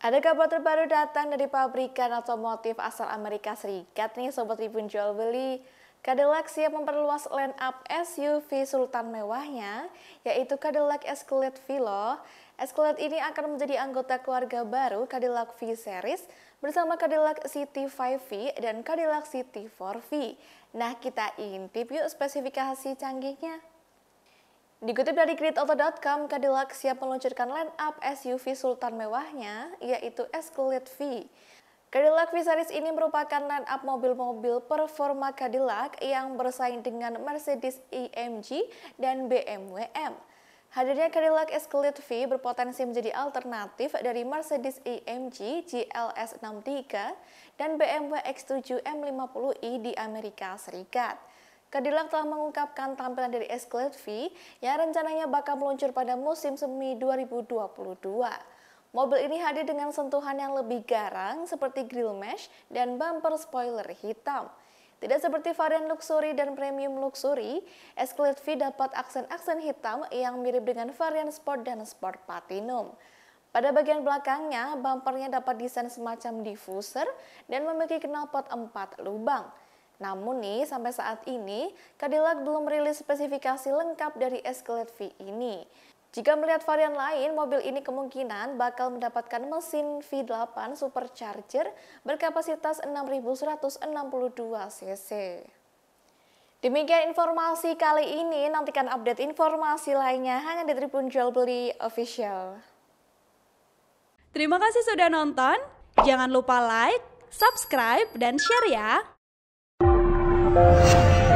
Ada kabar terbaru datang dari pabrikan otomotif asal Amerika Serikat nih Sobat Tribun Jual Beli. Cadillac siap memperluas line up SUV sultan mewahnya, yaitu Cadillac Escalade V Escalade ini akan menjadi anggota keluarga baru Cadillac V-Series bersama Cadillac City 5 v dan Cadillac City 4 v Nah, kita intip yuk spesifikasi canggihnya. Dikutip dari GridAuto.com, Cadillac siap meluncurkan line-up SUV sultan mewahnya, yaitu Escalade V. Cadillac V-Series ini merupakan line-up mobil-mobil performa Cadillac yang bersaing dengan Mercedes AMG e dan BMW M. Hadirnya Cadillac Escalade V berpotensi menjadi alternatif dari Mercedes AMG GLS 63 dan BMW X7 M50i di Amerika Serikat. Cadillac telah mengungkapkan tampilan dari Escalade V yang rencananya bakal meluncur pada musim semi 2022. Mobil ini hadir dengan sentuhan yang lebih garang seperti grill mesh dan bumper spoiler hitam. Tidak seperti varian luxury dan premium luxury, Escalade V dapat aksen-aksen hitam yang mirip dengan varian sport dan sport platinum. Pada bagian belakangnya, bumpernya dapat desain semacam diffuser dan memiliki knalpot 4 lubang. Namun nih, sampai saat ini, Cadillac belum rilis spesifikasi lengkap dari Escalade V ini. Jika melihat varian lain, mobil ini kemungkinan bakal mendapatkan mesin V8 supercharger berkapasitas 6162 cc. Demikian informasi kali ini, nantikan update informasi lainnya hanya di Tribun Jual Beli Official. Terima kasih sudah nonton, jangan lupa like, subscribe, dan share ya! Thank you.